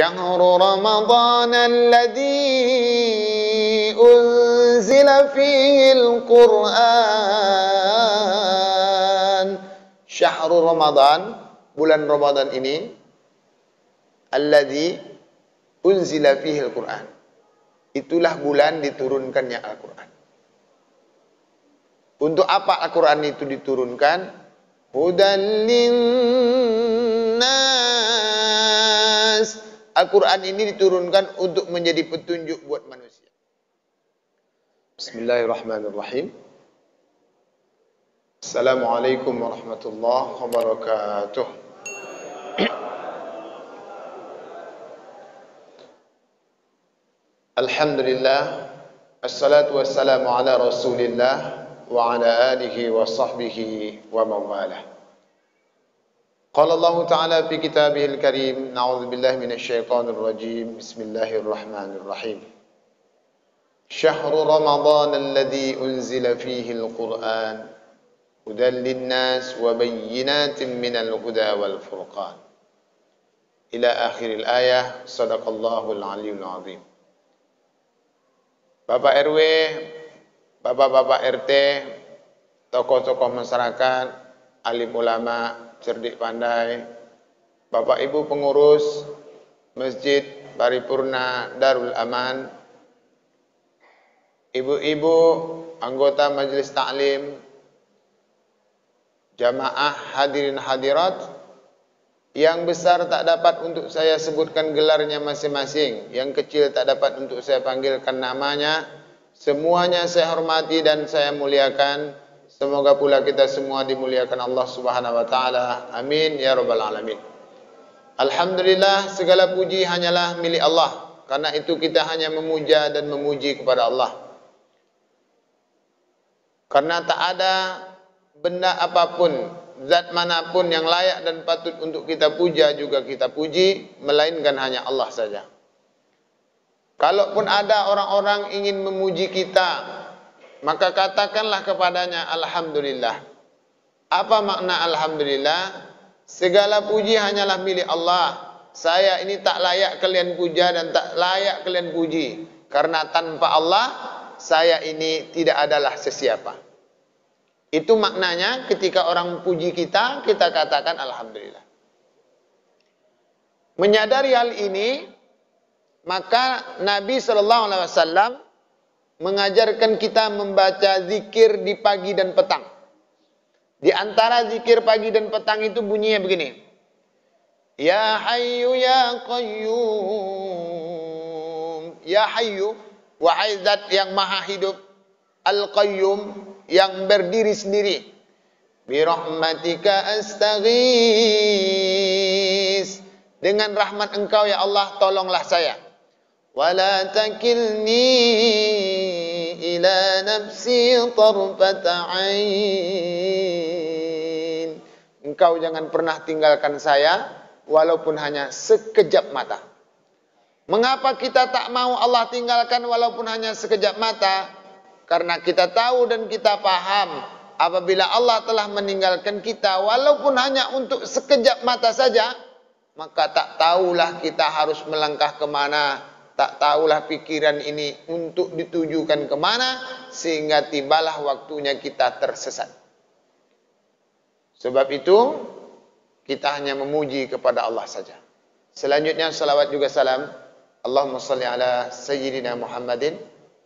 شهر رمضان الذي أنزل فيه القرآن شهر رمضان bulan Ramadan ini alladzi unzila fihi al-Qur'an itulah bulan diturunkannya Al-Qur'an untuk apa Al-Qur'an itu diturunkan hudan Al-Quran ini diturunkan untuk menjadi petunjuk buat manusia. Bismillahirrahmanirrahim. Assalamualaikum warahmatullahi wabarakatuh. Alhamdulillah. Assalatu wassalamu ala rasulillah wa ala alihi wa sahbihi wa mawalah. قال الله تعالى في كتابه الكريم نعوذ بالله من الشيطان الرجيم بسم الله الرحمن الرحيم شهر رمضان الذي أنزل فيه القرآن هدى للناس وبينات من الهدى والفرقان إلى آخر الآية صدق الله العلي العظيم بابا إروي بابا بابا ارتي tokoh-tokoh masyarakat, alim ulama, cerdik pandai, Bapak Ibu pengurus Masjid Paripurna Darul Aman, ibu-ibu anggota Majelis Taklim, jamaah hadirin hadirat yang besar tak dapat untuk saya sebutkan gelarnya masing-masing, yang kecil tak dapat untuk saya panggilkan namanya, semuanya saya hormati dan saya muliakan. Semoga pula kita semua dimuliakan Allah Subhanahu wa taala. Amin ya rabbal alamin. Alhamdulillah segala puji hanyalah milik Allah. Karena itu kita hanya memuja dan memuji kepada Allah. Karena tak ada benda apapun, zat manapun yang layak dan patut untuk kita puja juga kita puji, melainkan hanya Allah saja. Kalaupun ada orang-orang ingin memuji kita maka katakanlah kepadanya alhamdulillah. Apa makna alhamdulillah? Segala puji hanyalah milik Allah. Saya ini tak layak kalian puja dan tak layak kalian puji karena tanpa Allah saya ini tidak adalah sesiapa. Itu maknanya ketika orang puji kita, kita katakan alhamdulillah. Menyadari hal ini, maka Nabi sallallahu alaihi wasallam mengajarkan kita membaca zikir di pagi dan petang. Di antara zikir pagi dan petang itu bunyinya begini. Ya hayu Ya Qayyum. Ya hayu wahai zat yang maha hidup. Al-Qayyum, yang berdiri sendiri. Birahmatika astaghis. Dengan rahmat engkau ya Allah, tolonglah saya. ولا تكلني إلى نفسي طرفة عين Engkau jangan pernah tinggalkan saya walaupun hanya sekejap mata. Mengapa kita tak mau Allah tinggalkan walaupun hanya sekejap mata? Karena kita tahu dan kita paham apabila Allah telah meninggalkan kita walaupun hanya untuk sekejap mata saja, maka tak tahulah kita harus melangkah kemana tak tahulah pikiran ini untuk ditujukan kemana sehingga tibalah waktunya kita tersesat. Sebab itu kita hanya memuji kepada Allah saja. Selanjutnya salawat juga salam. Allahumma salli ala sayyidina Muhammadin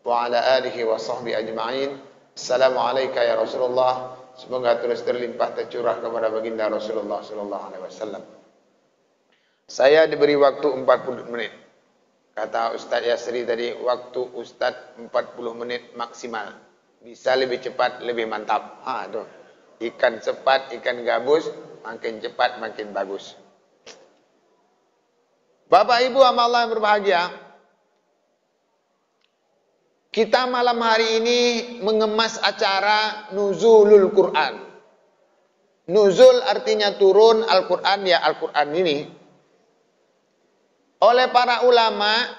wa ala alihi wa sahbi ajma'in. Assalamualaikum ya Rasulullah. Semoga terus terlimpah tercurah kepada baginda Rasulullah sallallahu alaihi wasallam. Saya diberi waktu 40 menit. Kata Ustadz Yasri tadi, waktu Ustadz 40 menit maksimal. Bisa lebih cepat, lebih mantap. Ha, tuh. Ikan cepat, ikan gabus, makin cepat, makin bagus. Bapak Ibu sama Allah yang berbahagia, kita malam hari ini mengemas acara Nuzulul Quran. Nuzul artinya turun Al-Quran, ya Al-Quran ini oleh para ulama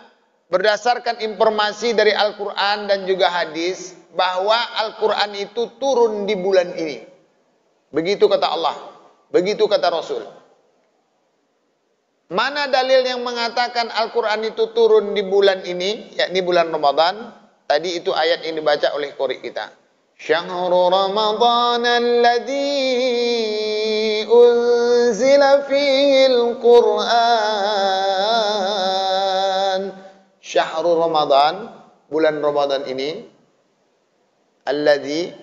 berdasarkan informasi dari Al-Quran dan juga hadis bahwa Al-Quran itu turun di bulan ini. Begitu kata Allah, begitu kata Rasul. Mana dalil yang mengatakan Al-Quran itu turun di bulan ini, yakni bulan Ramadan? Tadi itu ayat yang dibaca oleh kori kita. Syahrul Ramadan alladhi unzila fihi al-Quran syahrul Ramadan, bulan Ramadan ini alladzi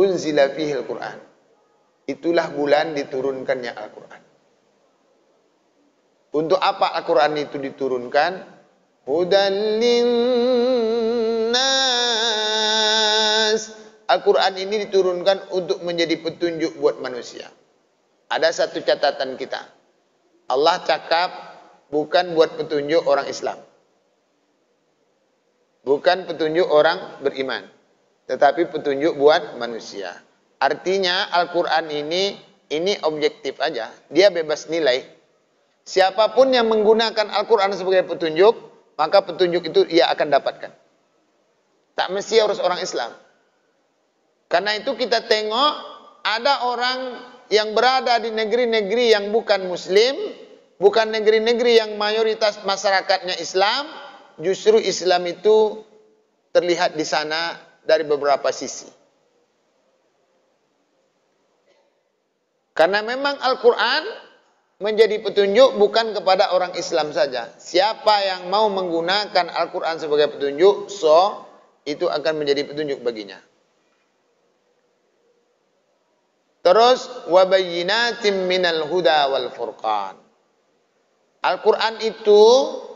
unzila fihi al-Qur'an. Itulah bulan diturunkannya Al-Qur'an. Untuk apa Al-Qur'an itu diturunkan? Hudan linnas. Al-Qur'an ini diturunkan untuk menjadi petunjuk buat manusia. Ada satu catatan kita. Allah cakap bukan buat petunjuk orang Islam. Bukan petunjuk orang beriman. Tetapi petunjuk buat manusia. Artinya Al-Quran ini, ini objektif aja. Dia bebas nilai. Siapapun yang menggunakan Al-Quran sebagai petunjuk, maka petunjuk itu ia akan dapatkan. Tak mesti harus orang Islam. Karena itu kita tengok ada orang yang berada di negeri-negeri yang bukan muslim, bukan negeri-negeri yang mayoritas masyarakatnya Islam, justru Islam itu terlihat di sana dari beberapa sisi. Karena memang Al-Quran menjadi petunjuk bukan kepada orang Islam saja. Siapa yang mau menggunakan Al-Quran sebagai petunjuk, so itu akan menjadi petunjuk baginya. Terus min minal huda wal furqan. Al-Quran itu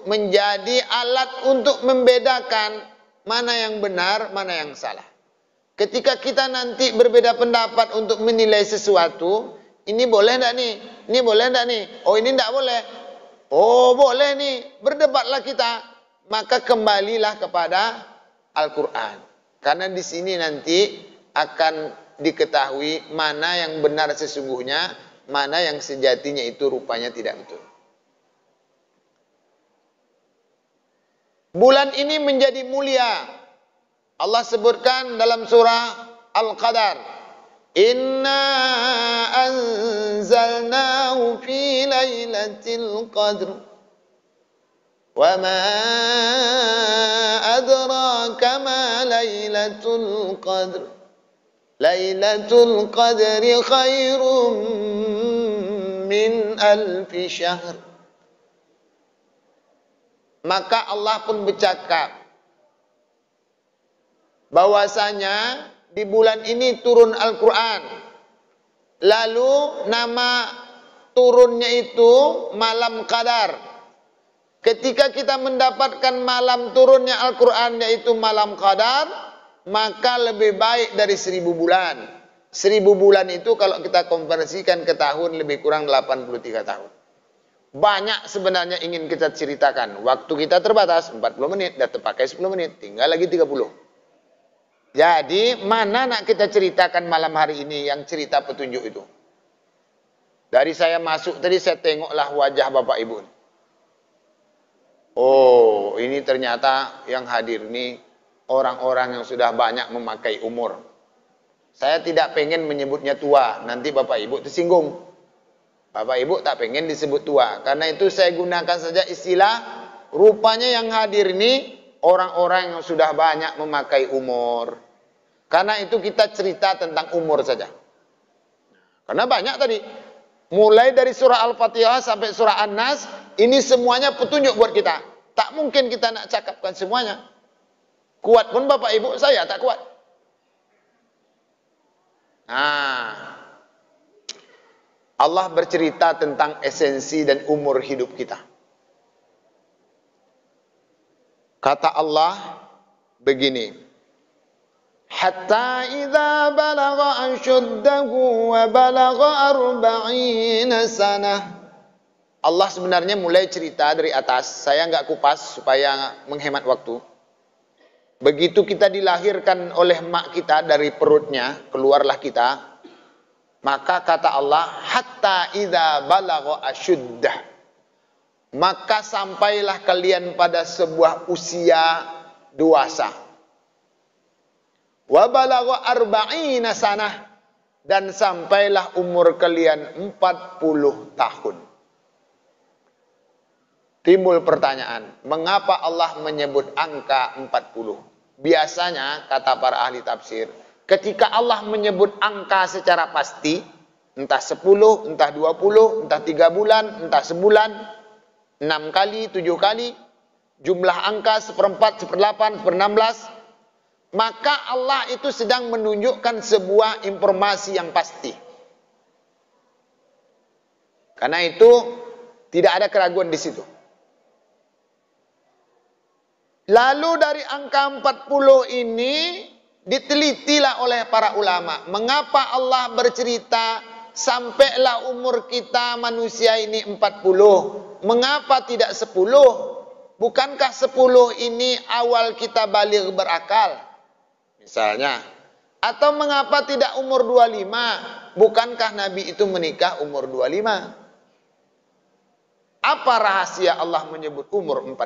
menjadi alat untuk membedakan mana yang benar, mana yang salah. Ketika kita nanti berbeda pendapat untuk menilai sesuatu, ini boleh tidak nih? Ini boleh tidak nih? Oh ini tidak boleh. Oh boleh nih, berdebatlah kita. Maka kembalilah kepada Al-Quran. Karena di sini nanti akan diketahui mana yang benar sesungguhnya, mana yang sejatinya itu rupanya tidak betul. Bulan ini menjadi mulia. Allah sebutkan dalam surah Al-Qadar. Inna anzalnahu fi lailatul qadr. Wa ma adraka ma lailatul qadr. Lailatul qadri khairum min alfi syahr. Maka Allah pun bercakap bahwasanya di bulan ini turun Al-Qur'an. Lalu nama turunnya itu malam qadar. Ketika kita mendapatkan malam turunnya Al-Quran yaitu malam qadar Maka lebih baik dari seribu bulan Seribu bulan itu kalau kita konversikan ke tahun lebih kurang 83 tahun banyak sebenarnya ingin kita ceritakan. Waktu kita terbatas 40 menit, dan terpakai 10 menit, tinggal lagi 30. Jadi mana nak kita ceritakan malam hari ini yang cerita petunjuk itu? Dari saya masuk tadi saya tengoklah wajah Bapak Ibu. Oh, ini ternyata yang hadir ini orang-orang yang sudah banyak memakai umur. Saya tidak pengen menyebutnya tua, nanti Bapak Ibu tersinggung. Bapak Ibu tak pengen disebut tua. Karena itu saya gunakan saja istilah rupanya yang hadir ini orang-orang yang sudah banyak memakai umur. Karena itu kita cerita tentang umur saja. Karena banyak tadi. Mulai dari surah Al-Fatihah sampai surah An-Nas, ini semuanya petunjuk buat kita. Tak mungkin kita nak cakapkan semuanya. Kuat pun Bapak Ibu saya tak kuat. Nah, Allah bercerita tentang esensi dan umur hidup kita. Kata Allah begini, Hatta idha balagha ashuddahu wa balagha arba'ina sana. Allah sebenarnya mulai cerita dari atas. Saya enggak kupas supaya menghemat waktu. Begitu kita dilahirkan oleh mak kita dari perutnya, keluarlah kita. Maka kata Allah, hatta idza balagha asyuddah. Maka sampailah kalian pada sebuah usia dewasa. Wa balagha arba'ina sanah dan sampailah umur kalian 40 tahun. Timbul pertanyaan, mengapa Allah menyebut angka 40? Biasanya kata para ahli tafsir, Ketika Allah menyebut angka secara pasti, entah 10, entah 20, entah 3 bulan, entah sebulan, 6 kali, 7 kali, jumlah angka seperempat, seperdelapan, belas maka Allah itu sedang menunjukkan sebuah informasi yang pasti. Karena itu tidak ada keraguan di situ. Lalu dari angka 40 ini ditelitilah oleh para ulama mengapa Allah bercerita sampailah umur kita manusia ini 40 mengapa tidak 10 bukankah 10 ini awal kita balik berakal misalnya atau mengapa tidak umur 25 bukankah nabi itu menikah umur 25 apa rahasia Allah menyebut umur 40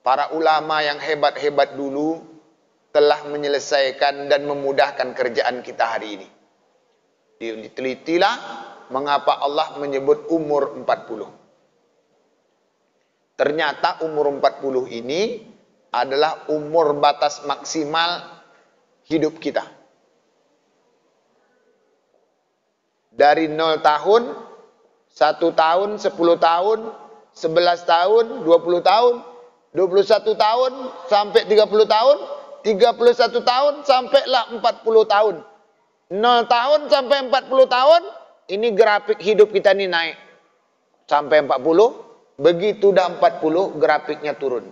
para ulama yang hebat-hebat dulu telah menyelesaikan dan memudahkan kerjaan kita hari ini. Ditelitilah mengapa Allah menyebut umur 40. Ternyata umur 40 ini adalah umur batas maksimal hidup kita. Dari 0 tahun, 1 tahun, 10 tahun, 11 tahun, 20 tahun, 21 tahun, sampai 30 tahun, 31 tahun sampailah 40 tahun. 0 tahun sampai 40 tahun, ini grafik hidup kita ini naik. Sampai 40, begitu dah 40 grafiknya turun.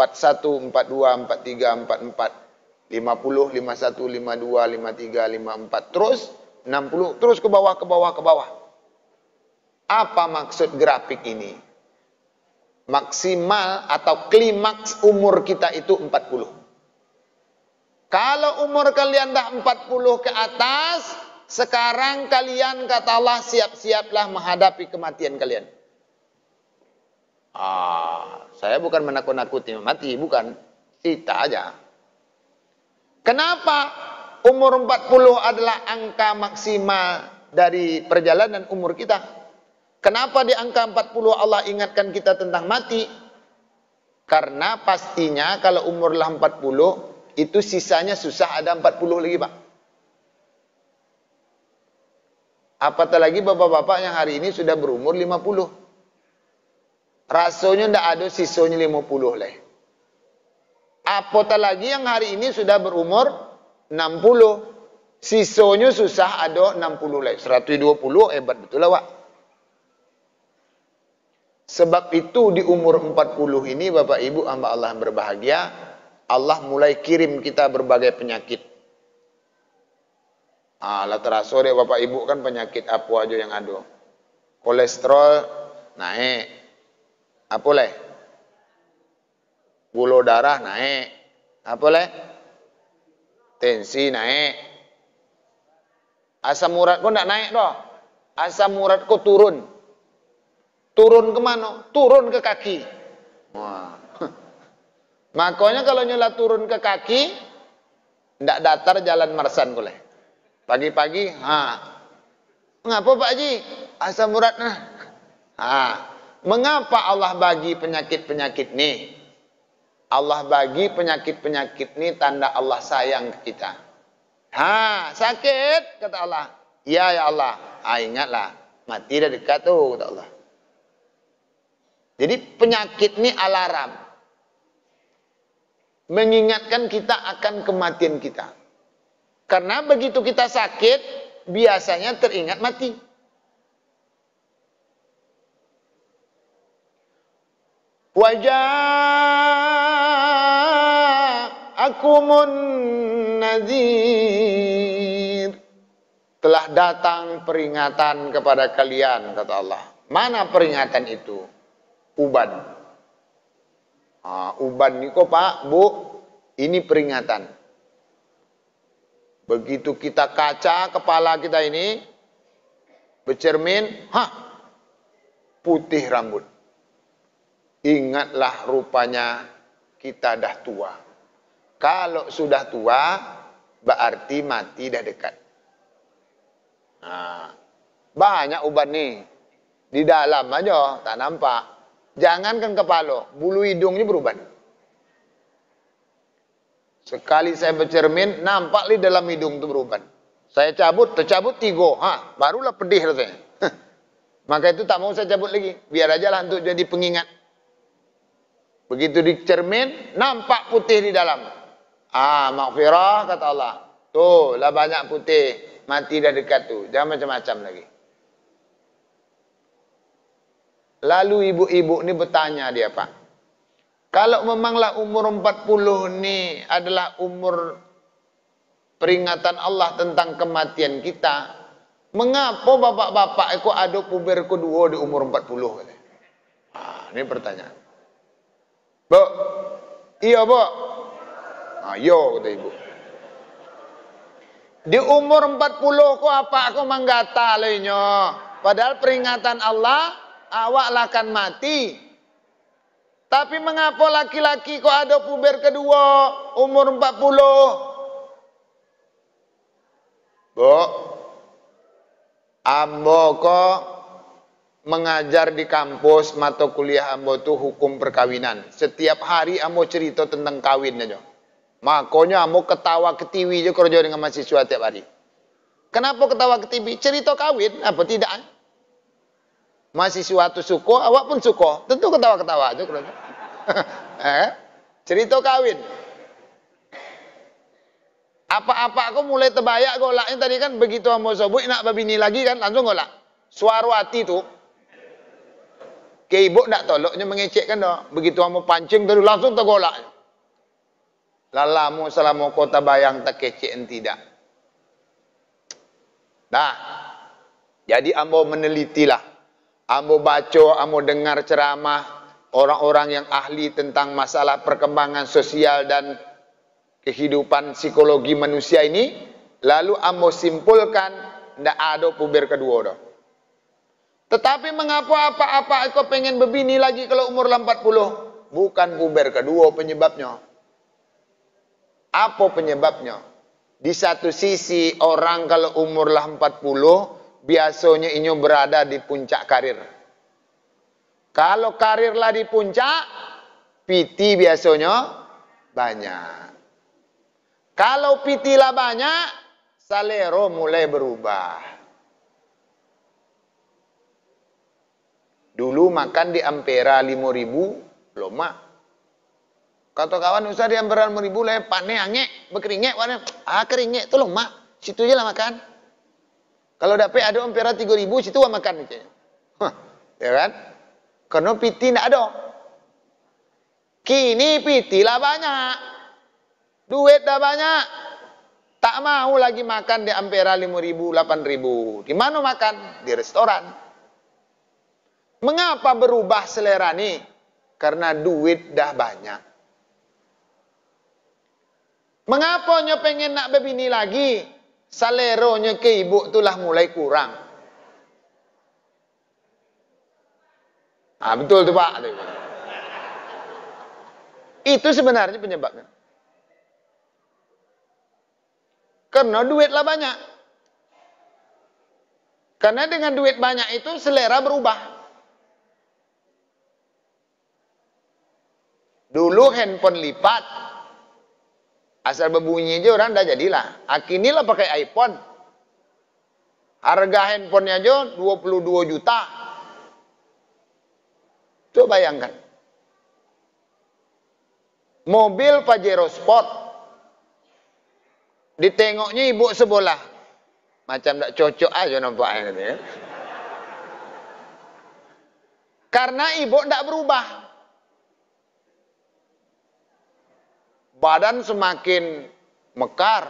41, 42, 43, 44, 50, 51, 52, 53, 54, terus 60, terus ke bawah, ke bawah, ke bawah. Apa maksud grafik ini? maksimal atau klimaks umur kita itu 40. Kalau umur kalian dah 40 ke atas, sekarang kalian katalah siap-siaplah menghadapi kematian kalian. Ah, saya bukan menakut-nakuti mati, bukan. Cerita aja. Kenapa umur 40 adalah angka maksimal dari perjalanan umur kita? Kenapa di angka 40 Allah ingatkan kita tentang mati? Karena pastinya kalau umurlah 40 itu sisanya susah ada 40 lagi Pak. Apatah lagi bapak-bapak yang hari ini sudah berumur 50. Rasanya tidak ada sisanya 50 leh. Apatah lagi yang hari ini sudah berumur 60. Sisanya susah ada 60 leh. 120 hebat betul lah Pak. Sebab itu di umur 40 ini Bapak Ibu amba Allah berbahagia Allah mulai kirim kita berbagai penyakit. Ah, lah terasa dek bapak ibu kan penyakit apa aja yang ada. Kolesterol naik. Apa leh? Gula darah naik. Apa leh? Tensi naik. Asam urat kau tak naik doh. Asam urat kau turun. Turun ke mana? Turun ke kaki. Wah. Makanya kalau nyala turun ke kaki, ndak datar jalan Marsan boleh. Pagi-pagi, ha. Mengapa Pak Haji? Asam urat nah. Ha. Mengapa Allah bagi penyakit-penyakit ni? Allah bagi penyakit-penyakit ni tanda Allah sayang ke kita. Ha, sakit kata Allah. Ya ya Allah. Ha, ingatlah mati dah dekat tu kata Allah. Jadi penyakit ni alarm mengingatkan kita akan kematian kita. Karena begitu kita sakit, biasanya teringat mati. Wajah aku nadhir. Telah datang peringatan kepada kalian, kata Allah. Mana peringatan itu? Uban. Nah, uban niko pak, bu, ini peringatan. Begitu kita kaca kepala kita ini, bercermin, ha putih rambut. Ingatlah rupanya kita dah tua. Kalau sudah tua, berarti mati dah dekat. Nah, banyak uban nih. Di dalam aja, tak nampak. Jangankan kepala, bulu hidungnya berubah. Sekali saya bercermin, nampak di dalam hidung itu berubah. Saya cabut, tercabut tiga. Ha, barulah pedih rasanya. Maka itu tak mau saya cabut lagi. Biar aja lah untuk jadi pengingat. Begitu dicermin, nampak putih di dalam. Ah, ha, makfirah kata Allah. Tuh, lah banyak putih. Mati dah dekat tu. Jangan macam-macam lagi. Lalu ibu-ibu ini bertanya dia, Pak. Kalau memanglah umur 40 ini adalah umur peringatan Allah tentang kematian kita, mengapa bapak-bapak aku ada puber kedua di umur 40? Nah, ini pertanyaan. Bu, iya bu. Ayo, ah, iya, kata ibu. Di umur 40 ku apa aku menggatalnya? Padahal peringatan Allah awak akan mati. Tapi mengapa laki-laki kok ada puber kedua umur 40? Bu, ambo kok mengajar di kampus mata kuliah ambo tuh hukum perkawinan. Setiap hari ambo cerita tentang kawin aja. Makanya ambo ketawa ketiwi aja kerja dengan mahasiswa tiap hari. Kenapa ketawa ketiwi? Cerita kawin apa tidak? Eh? mahasiswa tu suko, awak pun suko. Tentu ketawa-ketawa aja. -ketawa. eh? Cerita kawin. Apa-apa aku mulai terbayak golaknya tadi kan begitu ambo sobuk nak babini lagi kan langsung golak. Suara hati tu. Ke ibu nak toloknya mengecek kan dah. Begitu ambo pancing tadi langsung tergolak. Lalamu selama kota bayang tak kecek tidak. Nah. Jadi ambo menelitilah. ambo baca, ambo dengar ceramah orang-orang yang ahli tentang masalah perkembangan sosial dan kehidupan psikologi manusia ini, lalu ambo simpulkan ndak ada puber kedua dah. Tetapi mengapa apa-apa aku pengen berbini lagi kalau umur 40? Bukan puber kedua penyebabnya. Apa penyebabnya? Di satu sisi orang kalau umurlah 40 biasanya inyo berada di puncak karir. Kalau karirlah di puncak, piti biasanya banyak. Kalau lah banyak, salero mulai berubah. Dulu makan di Ampera 5000 lomak. Kata kawan usah di Ampera 5000 lepak nih angek, berkeringat warna. Ah keringek tolong lomak. Situ aja lah makan. Kalau dapat ada ampera 3000 situ orang makan macam. Hah, ya kan? Kerana piti tidak ada. Kini piti lah banyak. Duit dah banyak. Tak mau lagi makan di ampera 5000, 8000. Di mana makan? Di restoran. Mengapa berubah selera ni? Karena duit dah banyak. Mengapa nyo pengen nak berbini lagi? Saleronya ke ibu itulah mulai kurang. Ah betul tuh Pak. Itu sebenarnya penyebabnya. Karena duitlah banyak. Karena dengan duit banyak itu selera berubah. Dulu handphone lipat, Asal berbunyi aja orang dah jadilah. Akinilah pakai iPhone. Harga handphonenya aja 22 juta. Coba bayangkan. Mobil Pajero Sport. Ditengoknya ibu sebelah. Macam tak cocok aja nampaknya. Iya. Karena ibu tak berubah. badan semakin mekar.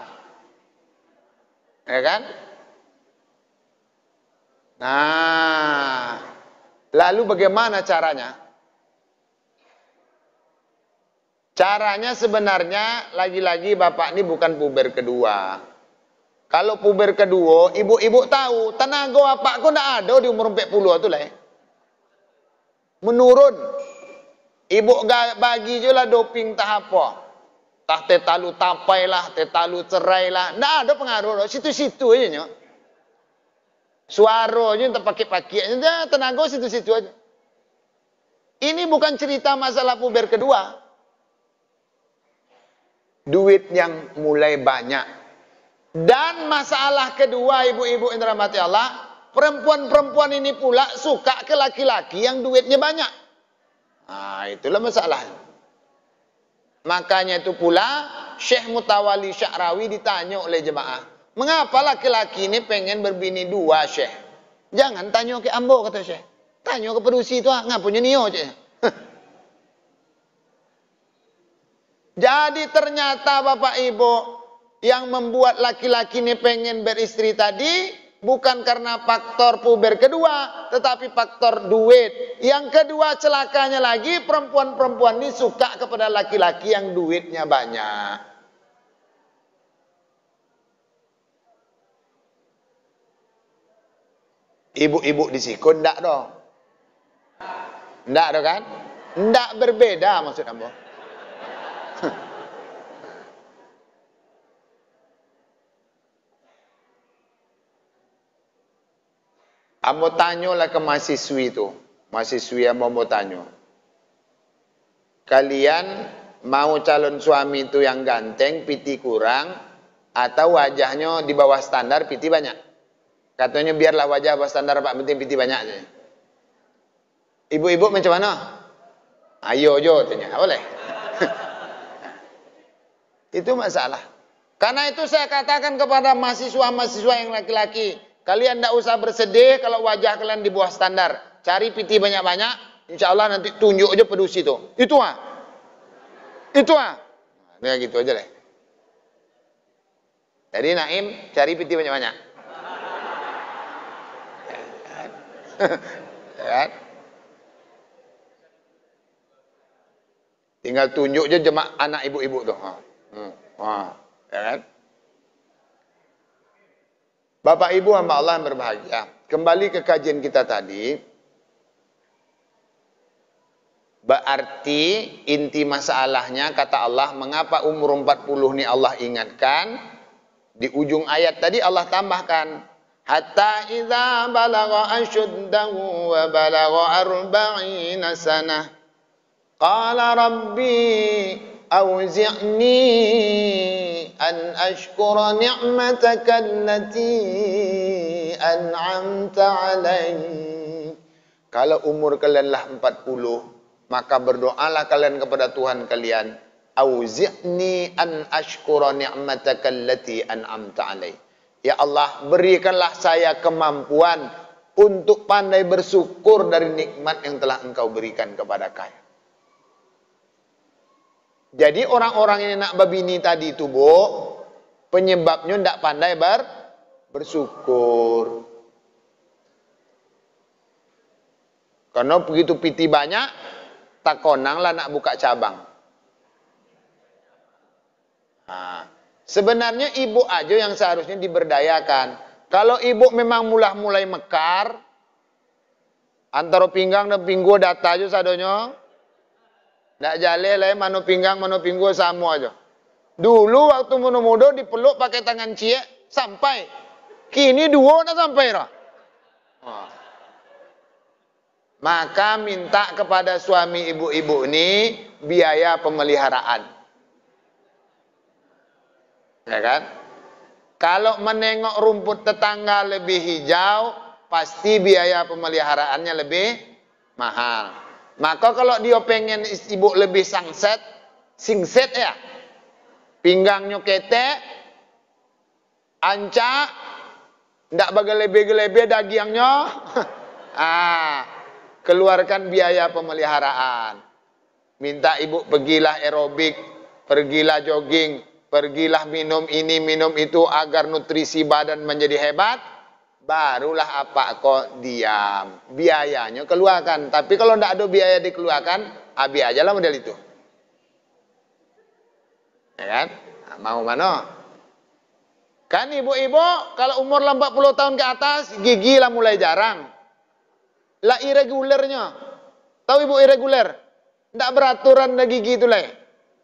Ya kan? Nah, lalu bagaimana caranya? Caranya sebenarnya lagi-lagi bapak ini bukan puber kedua. Kalau puber kedua, ibu-ibu tahu tenaga bapakku tidak ada di umur 40 itu lah. Menurun. Ibu bagi je doping tahap apa. Tak tetalu tapai lah, tetalu cerai lah. Tidak ada pengaruh. Situ-situ aja nyok. yang terpakai-pakai. Ya, tenaga situ-situ aja. Ini bukan cerita masalah puber kedua. Duit yang mulai banyak. Dan masalah kedua ibu-ibu indramati Allah. Perempuan-perempuan ini pula suka ke laki-laki yang duitnya banyak. Nah, itulah masalahnya. Makanya itu pula Syekh Mutawali Sya'rawi ditanya oleh jemaah. Mengapa laki-laki ini pengen berbini dua Syekh? Jangan tanya ke Ambo kata Syekh. Tanya ke perusi itu ah, punya nio Syekh. Jadi ternyata Bapak Ibu yang membuat laki-laki ini pengen beristri tadi bukan karena faktor puber kedua, tetapi faktor duit. Yang kedua celakanya lagi perempuan-perempuan ini suka kepada laki-laki yang duitnya banyak. Ibu-ibu di siku, ndak dong? Ndak dong kan? Ndak berbeda maksud ambo. Ambo tanyalah ke mahasiswi tu. Mahasiswi yang ambo tanya. Kalian mau calon suami itu yang ganteng, piti kurang, atau wajahnya di bawah standar, piti banyak. Katanya biarlah wajah bawah standar, Pak, penting piti banyak. Ibu-ibu macam mana? Ayo, jo, tanya. Ah, boleh. itu masalah. Karena itu saya katakan kepada mahasiswa-mahasiswa yang laki-laki, Kalian tidak usah bersedih kalau wajah kalian di bawah standar. Cari piti banyak-banyak, insya Allah nanti tunjuk aja pedusi itu. Itu ah. Itu ah. Nah, ya gitu aja deh. Jadi Naim cari piti banyak-banyak. Ya kan? Tinggal tunjuk aja jemaah anak ibu-ibu tuh Ha. Hmm. Ya kan? Bapak Ibu hamba Allah yang berbahagia. Kembali ke kajian kita tadi. Berarti inti masalahnya kata Allah, mengapa umur 40 ini Allah ingatkan? Di ujung ayat tadi Allah tambahkan, hatta idza balagha ashuddahu wa balagha arba'ina sanah qala rabbi awzi'ni أن أشكر نعمتك التي أنعمت علي Kalau umur kalian lah 40, maka berdoalah kalian kepada Tuhan kalian. Auzi'ni an ashkura ni'mataka allati an'amta alai. Ya Allah, berikanlah saya kemampuan untuk pandai bersyukur dari nikmat yang telah engkau berikan kepada kami. Jadi orang-orang yang nak babini tadi itu, Bu, penyebabnya ndak pandai bar bersyukur. Karena begitu piti banyak, tak konang lah nak buka cabang. Nah, sebenarnya ibu aja yang seharusnya diberdayakan. Kalau ibu memang mulai mulai mekar, antara pinggang dan pinggul data aja sadonya, tidak jale lain mano pinggang, mano pinggul sama aja. Dulu waktu muda muda dipeluk pakai tangan cie sampai. Kini dua nak sampai lah. Oh. Maka minta kepada suami ibu-ibu ini biaya pemeliharaan. Ya kan? Kalau menengok rumput tetangga lebih hijau, pasti biaya pemeliharaannya lebih mahal. Maka kalau dia pengen ibu lebih sangset, singset ya. Pinggangnya ketek, anca, ndak lebih gelebe dagingnya. ah, keluarkan biaya pemeliharaan. Minta ibu pergilah aerobik, pergilah jogging, pergilah minum ini, minum itu agar nutrisi badan menjadi hebat barulah apa kok diam biayanya keluarkan tapi kalau tidak ada biaya dikeluarkan abi aja lah model itu ya kan nah, mau mana kan ibu-ibu kalau umur 40 tahun ke atas gigi lah mulai jarang lah irregulernya tahu ibu irreguler tidak beraturan lagi gigi itu lah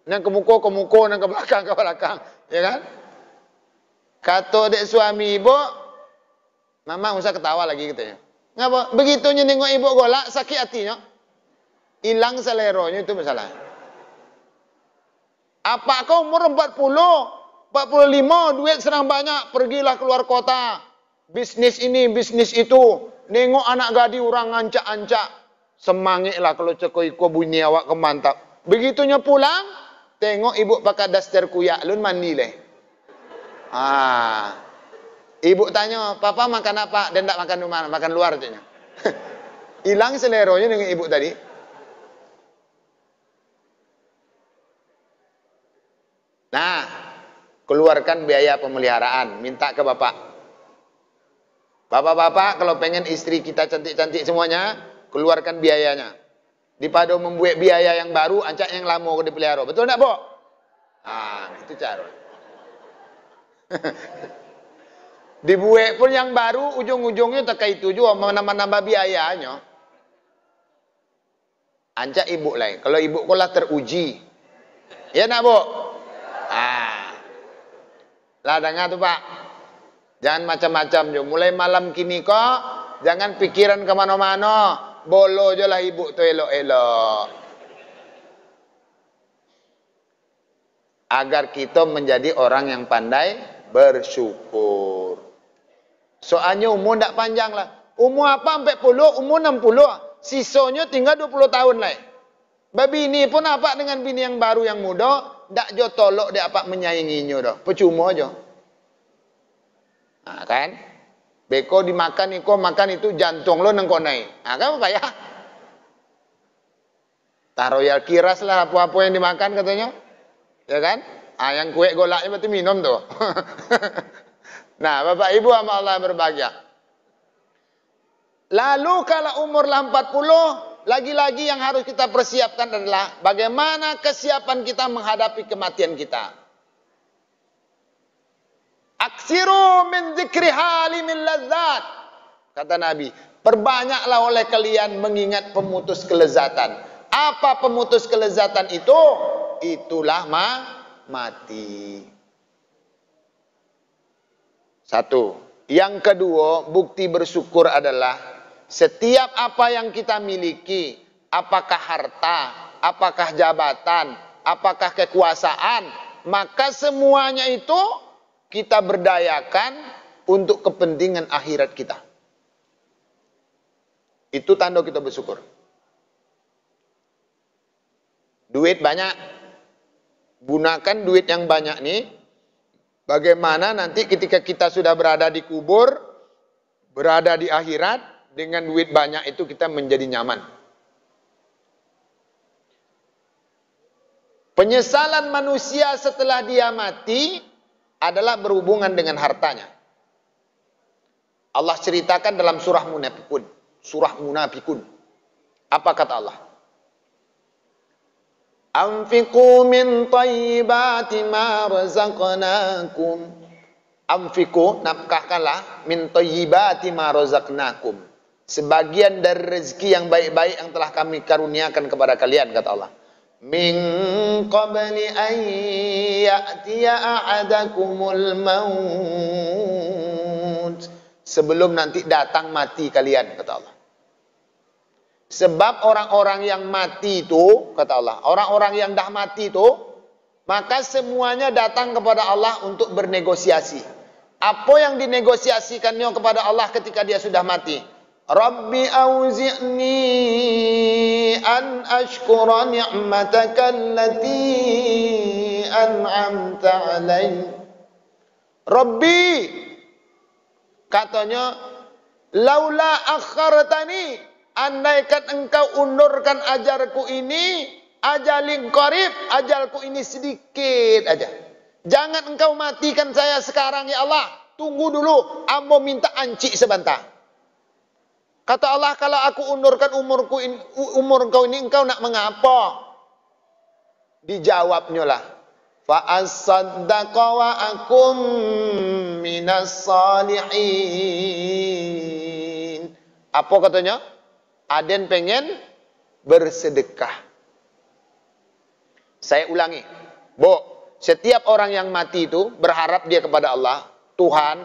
yang ke muka ke muka nang ke belakang ke belakang ya kan kata dek suami ibu Mama usah ketawa lagi katanya. Ngapa? Begitunya nengok ibu golak sakit hatinya. Hilang seleronya itu masalah. Apa kau umur 40, 45 duit serang banyak, pergilah keluar kota. Bisnis ini, bisnis itu. Nengok anak gadis orang ancak-ancak. Semangatlah kalau cekoi iku bunyi awak kemantap. Begitunya pulang, tengok ibu pakai daster kuyak lun mandi leh. Ah. Ibu tanya, papa makan apa? Dan tidak makan rumah, makan luar katanya. Hilang seleronya dengan ibu tadi. Nah, keluarkan biaya pemeliharaan, minta ke bapak. Bapak-bapak kalau pengen istri kita cantik-cantik semuanya, keluarkan biayanya. Daripada membuat biaya yang baru, ancak yang lama ke dipelihara. Betul tak, Bok? Ah, itu cara. Dibuat pun yang baru ujung-ujungnya terkait itu juga oh, menambah-nambah biayanya. Ancak ibu lain. Kalau ibu kolah teruji. Ya nak bu? Ah. Lah dengar tu pak. Jangan macam-macam je. Mulai malam kini kok. Jangan pikiran ke mana-mana. Bolo je lah ibu tu elok-elok. agar kita menjadi orang yang pandai bersyukur. Soalnya umur tak panjang lah. Umur apa sampai puluh, umur enam puluh, Sisonya tinggal dua puluh tahun lah. Babi ini pun apa dengan bini yang baru yang muda. Tak jauh tolok dia apa menyainginya dah. Percuma aja. Ha, kan? Beko dimakan, iko makan itu jantung lo nengko naik. Ha, kan apa ya? Tak royal kiras lah apa-apa yang dimakan katanya. Ya kan? Ha, yang kuek golaknya berarti minum tu. Nah, Bapak Ibu sama Allah berbahagia. Lalu kalau umur 40, lagi-lagi yang harus kita persiapkan adalah bagaimana kesiapan kita menghadapi kematian kita. Aksiru min zikri halimin lezat, Kata Nabi, perbanyaklah oleh kalian mengingat pemutus kelezatan. Apa pemutus kelezatan itu? Itulah ma mati. Satu. Yang kedua, bukti bersyukur adalah setiap apa yang kita miliki, apakah harta, apakah jabatan, apakah kekuasaan, maka semuanya itu kita berdayakan untuk kepentingan akhirat kita. Itu tanda kita bersyukur. Duit banyak, gunakan duit yang banyak nih Bagaimana nanti ketika kita sudah berada di kubur, berada di akhirat, dengan duit banyak itu kita menjadi nyaman. Penyesalan manusia setelah dia mati adalah berhubungan dengan hartanya. Allah ceritakan dalam surah Munafikun, surah Munafikun. Apa kata Allah? Anfiqu min tayyibati ma razaqnakum. Anfiqu nafkahkanlah min tayyibati ma razaqnakum. Sebagian dari rezeki yang baik-baik yang telah kami karuniakan kepada kalian kata Allah. Min qabli an ya'tiya ahadakumul maut. Sebelum nanti datang mati kalian kata Allah. Sebab orang-orang yang mati itu, kata Allah, orang-orang yang dah mati itu, maka semuanya datang kepada Allah untuk bernegosiasi. Apa yang dinegosiasikannya kepada Allah ketika dia sudah mati? Rabbi auzi'ni an ashkura ni'mataka allati an'amta alai. Rabbi katanya laula akhartani Andaikan engkau undurkan ajarku ini, ajalin qarib, ajalku ini sedikit aja. Jangan engkau matikan saya sekarang ya Allah. Tunggu dulu, ambo minta anci sebentar. Kata Allah, kalau aku undurkan umurku in, umur engkau ini, engkau nak mengapa? Dijawabnya lah. Fa'asaddaqa wa akum minas salihin. Apa katanya? Aden pengen bersedekah. Saya ulangi. Bo, setiap orang yang mati itu berharap dia kepada Allah. Tuhan,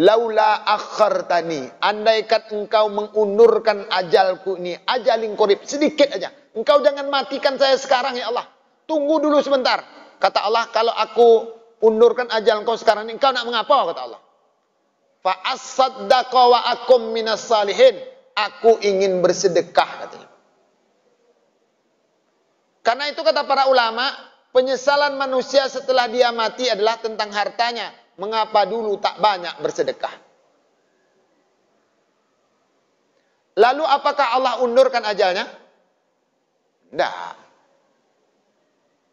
laula akhartani. Andaikan engkau mengundurkan ajalku ini. Ajalin korib. Sedikit aja. Engkau jangan matikan saya sekarang ya Allah. Tunggu dulu sebentar. Kata Allah, kalau aku undurkan ajal engkau sekarang ini, engkau nak mengapa? Kata Allah. Fa asaddaqa wa akum minas salihin. Aku ingin bersedekah katanya. Karena itu kata para ulama, penyesalan manusia setelah dia mati adalah tentang hartanya. Mengapa dulu tak banyak bersedekah? Lalu apakah Allah undurkan ajalnya? Tidak.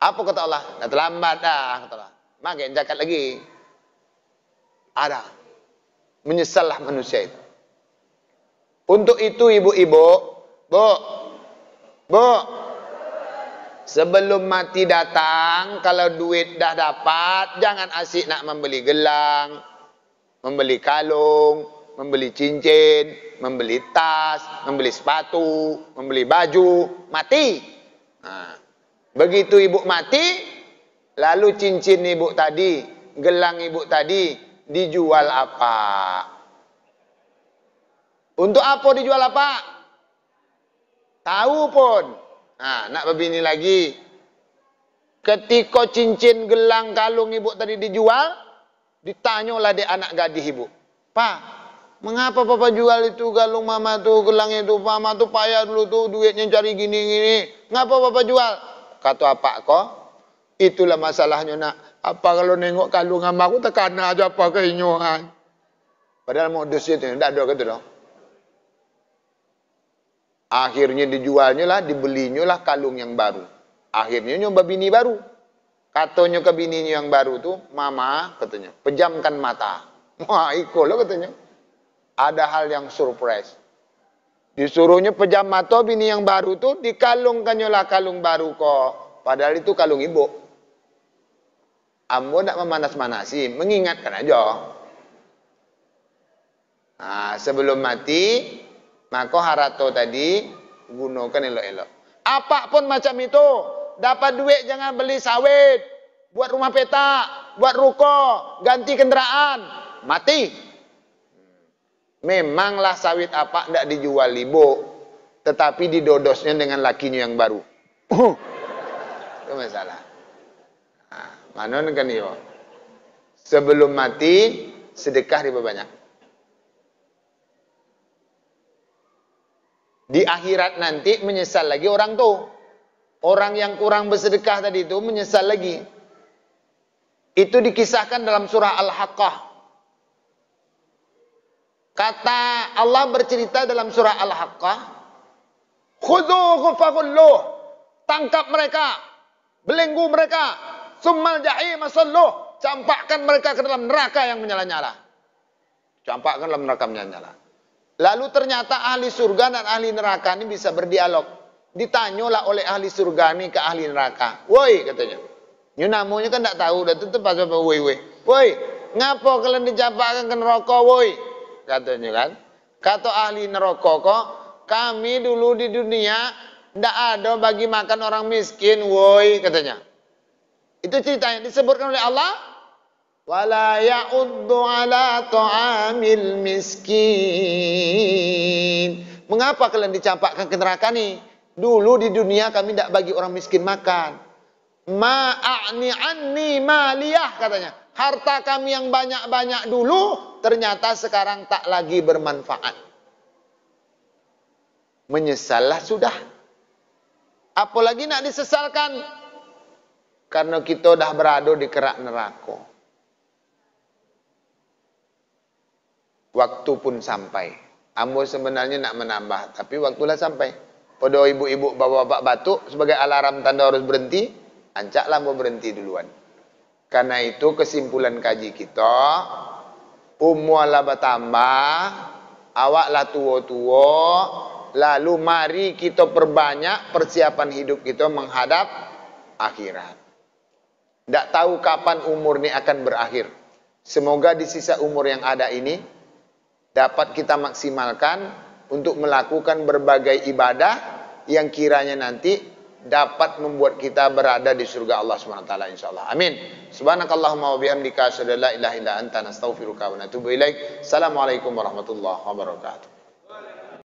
Apa kata Allah? Tidak terlambat dah kata Allah. Makin zakat lagi. Ada. menyesallah manusia itu. Untuk itu ibu-ibu, bu, bu, sebelum mati datang, kalau duit dah dapat, jangan asyik nak membeli gelang, membeli kalung, membeli cincin, membeli tas, membeli sepatu, membeli baju, mati. Nah, ha. begitu ibu mati, lalu cincin ibu tadi, gelang ibu tadi, dijual apa? Untuk apa dijual apa? Tahu pun. Nah, ha, nak berbini lagi. Ketika cincin gelang kalung ibu tadi dijual, ditanyalah dia anak gadis ibu. Pak, mengapa papa jual itu galung mama tu, gelang itu mama tu, payah dulu tu duitnya cari gini gini ngapa papa jual kata apa kok itulah masalahnya nak apa kalau nengok kalung hamba aku tekanan aja apa keinyuhan. Padahal modus itu tidak ada gitu dong. Akhirnya dijualnya lah, dibelinya lah kalung yang baru. Akhirnya nyoba bini baru. Katanya ke bininya yang baru tu, mama katanya, pejamkan mata. Wah iko lo lah katanya. Ada hal yang surprise. Disuruhnya pejam mata bini yang baru tu, dikalungkannya lah kalung baru kok. Padahal itu kalung ibu. Ambo tidak memanas-manasi, mengingatkan aja. Nah, sebelum mati, maka harato tadi gunakan elok-elok. Apapun macam itu, dapat duit jangan beli sawit, buat rumah petak, buat ruko, ganti kendaraan, mati. Memanglah sawit apa tidak dijual libo, tetapi didodosnya dengan lakinya yang baru. Oh. itu masalah. Manun kan iyo. Sebelum mati sedekah riba banyak. Di akhirat nanti menyesal lagi orang tu. Orang yang kurang bersedekah tadi itu menyesal lagi. Itu dikisahkan dalam surah Al-Haqqah. Kata Allah bercerita dalam surah Al-Haqqah. Khuzuhu fagulluh. Tangkap mereka. Belenggu mereka. Summal jahim masalluh. Campakkan mereka ke dalam neraka yang menyala-nyala. Campakkan dalam neraka menyala-nyala. Lalu ternyata ahli surga dan ahli neraka ini bisa berdialog. Ditanyalah oleh ahli surga ini ke ahli neraka. Woi katanya. Ini namanya kan tidak tahu. Dan tetap pas apa woi woi. Woi Ngapa kalian dicampakkan ke neraka woi. Katanya kan. Kata ahli neraka kok. Kami dulu di dunia tidak ada bagi makan orang miskin woi katanya. Itu cerita yang disebutkan oleh Allah. Wala ya'uddu ala ta'amil miskin. Mengapa kalian dicampakkan ke neraka nih? Dulu di dunia kami tidak bagi orang miskin makan. Ma'a'ni anni maliyah katanya. Harta kami yang banyak-banyak dulu ternyata sekarang tak lagi bermanfaat. Menyesallah sudah. Apalagi nak disesalkan karena kita dah berada di kerak neraka. Waktu pun sampai. Ambo sebenarnya nak menambah, tapi waktulah sampai. Pada ibu-ibu bapak-bapak batuk sebagai alarm tanda harus berhenti, ancaklah mau berhenti duluan. Karena itu kesimpulan kaji kita, umualah bertambah, awaklah tua-tua, lalu mari kita perbanyak persiapan hidup kita menghadap akhirat. Tidak tahu kapan umur ini akan berakhir. Semoga di sisa umur yang ada ini dapat kita maksimalkan untuk melakukan berbagai ibadah yang kiranya nanti dapat membuat kita berada di surga Allah Subhanahu wa taala insyaallah. Amin. Subhanakallahumma wa bihamdika asyhadu an la ilaha illa anta nastaghfiruka wa natubu ilaik. Assalamualaikum warahmatullahi wabarakatuh.